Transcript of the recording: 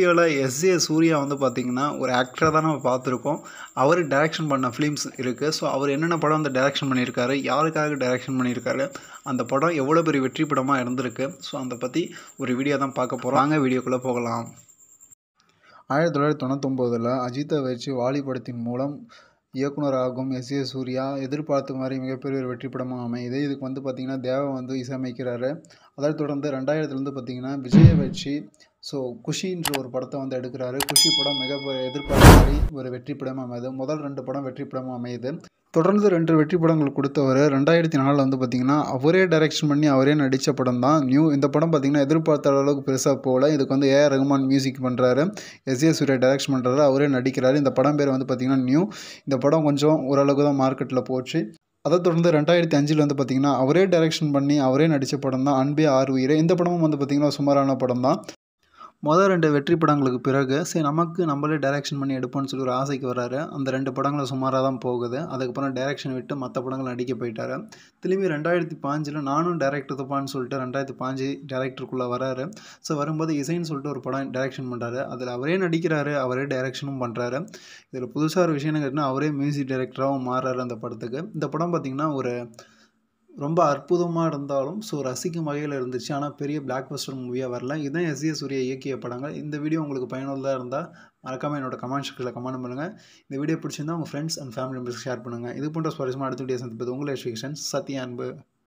வீடியோவில் எஸ்ஏ சூர்யா வந்து பார்த்திங்கன்னா ஒரு ஆக்டராக தான் நம்ம பார்த்துருக்கோம் அவர் டைரக்ஷன் பண்ண ஃபிலிம்ஸ் இருக்குது ஸோ அவர் என்னென்ன படம் வந்து டைரக்ஷன் பண்ணியிருக்காரு யாருக்காக டைரக்ஷன் பண்ணியிருக்காரு அந்த படம் எவ்வளோ பெரிய வெற்றி படமாக இருந்திருக்கு ஸோ அதை பற்றி ஒரு வீடியோ தான் பார்க்க போகிறோம் வாங்க வீடியோக்குள்ளே போகலாம் ஆயிரத்தி தொள்ளாயிரத்தி தொண்ணூத்தொம்போதில் அஜித்தை வச்சு வாலி படத்தின் மூலம் இயக்குனராகும் எஸ் ஏ சூர்யா எதிர்பார்த்த மாதிரி மிகப்பெரிய ஒரு வெற்றி படமாக அமையுது இதுக்கு வந்து பார்த்திங்கன்னா தேவை வந்து இசையமைக்கிறாரு அதை தொடர்ந்து ரெண்டாயிரத்துலேருந்து பார்த்திங்கன்னா விஜயை வச்சு ஸோ குஷின்ற ஒரு படத்தை வந்து எடுக்கிறாரு குஷி படம் மிக எதிர்பார்த்த மாதிரி ஒரு வெற்றி படமாக அமையுது முதல் ரெண்டு படம் வெற்றி படமும் அமையுது தொடர்ந்து ரெண்டு வெற்றி படங்கள் கொடுத்தவர் ரெண்டாயிரத்தி நாலில் வந்து பார்த்திங்கன்னா அவரே டைரெக்ஷன் பண்ணி அவரே நடித்த படம் தான் நியூ இந்த படம் பார்த்திங்கன்னா எதிர்பார்த்த அளவுக்கு பெருசாக போகல இதுக்கு வந்து ஏஆர் ரகுமான் மியூசிக் பண்ணுறாரு எஸ் ஏ சூரிய டைரெக்ஷன் பண்ணுறாரு அவரே நடிக்கிறாரு இந்த படம் பேர் வந்து பார்த்திங்கன்னா நியூ இந்த படம் கொஞ்சம் ஓரளவுக்கு தான் மார்க்கெட்டில் போச்சு அதை தொடர்ந்து ரெண்டாயிரத்தி அஞ்சில் வந்து பார்த்திங்கன்னா அவரே டைரெக்ஷன் பண்ணி அவரே நடித்த படம் தான் அன்பே ஆர் உயிரே இந்த படமும் வந்து பார்த்திங்கன்னா சுமாரான படம் தான் மொதல் ரெண்டு வெற்றி படங்களுக்கு பிறகு சரி நமக்கு நம்மளே டைரக்ஷன் பண்ணி எடுப்போம்னு சொல்லி ஒரு ஆசைக்கு வர்றாரு அந்த ரெண்டு படங்களும் சுமாராக தான் போகுது அதுக்கப்புறம் டைரக்ஷன் விட்டு மற்ற படங்கள் நடிக்க போயிட்டார் திரும்பி ரெண்டாயிரத்தி பாஞ்சில் நானும் டேரக்டர் தப்பான்னு சொல்லிட்டு ரெண்டாயிரத்தி பாஞ்சு டேரக்டருக்குள்ளே வராரு ஸோ வரும்போது இசைன்னு சொல்லிட்டு ஒரு படம் டைரக்ஷன் பண்ணுறாரு அதில் அவரே நடிக்கிறாரு அவரே டைரக்ஷனும் பண்ணுறாரு இதில் புதுசாக ஒரு விஷயம் கேட்டால் அவரே மியூசிக் டைரக்டராகவும் மாறுறாரு அந்த படத்துக்கு இந்த படம் பார்த்திங்கன்னா ஒரு ரொம்ப அற்புதமாக இருந்தாலும் ஸோ ரசிக்கும் வகையில் இருந்துச்சு ஆனால் பெரிய பிளாக் பஸ்டர் மூவியாக வரல இதுதான் எஸ் ஏ சூர்யா இயக்கிய படங்கள் இந்த வீடியோ உங்களுக்கு பயனுள்ளதாக இருந்தால் மறக்காமல் என்னோட கமெண்ட் செக்ஷனில் கமெண்ட் பண்ணுங்கள் இந்த வீடியோ பிடிச்சிருந்தா உங்கள் friends and family members share பண்ணுங்கள் இது போன்ற சுவாரஸ்யமாக அடுத்த வீடியோ சந்திப்பது உங்களை எஜுகேஷன் சத்யா அன்பு